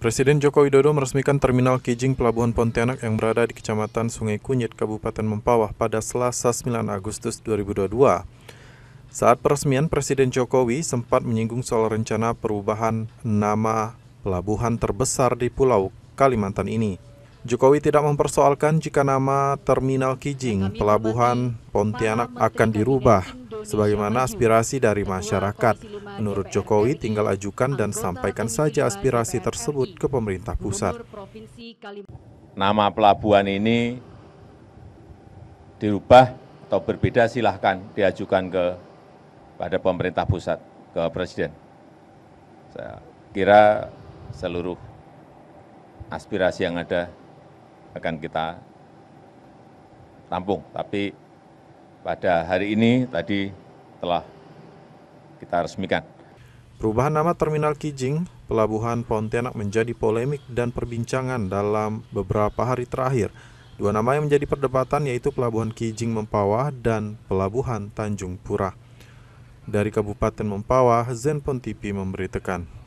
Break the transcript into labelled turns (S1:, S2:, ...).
S1: Presiden Joko Widodo meresmikan Terminal Kijing Pelabuhan Pontianak yang berada di Kecamatan Sungai Kunyit, Kabupaten Mempawah pada Selasa 9 Agustus 2022. Saat peresmian, Presiden Jokowi sempat menyinggung soal rencana perubahan nama pelabuhan terbesar di Pulau Kalimantan ini. Jokowi tidak mempersoalkan jika nama Terminal Kijing Pelabuhan Pontianak akan dirubah sebagaimana aspirasi dari masyarakat. Menurut Jokowi, tinggal ajukan dan sampaikan saja aspirasi tersebut ke pemerintah pusat.
S2: Nama pelabuhan ini dirubah atau berbeda silahkan diajukan ke pada pemerintah pusat, ke Presiden. Saya kira seluruh aspirasi yang ada akan kita tampung, tapi pada hari ini tadi telah kita resmikan.
S1: Perubahan nama Terminal Kijing, Pelabuhan Pontianak menjadi polemik dan perbincangan dalam beberapa hari terakhir. Dua nama yang menjadi perdebatan yaitu Pelabuhan Kijing Mempawah dan Pelabuhan Tanjung Pura. Dari Kabupaten Mempawah, Zen Pontipi memberitakan.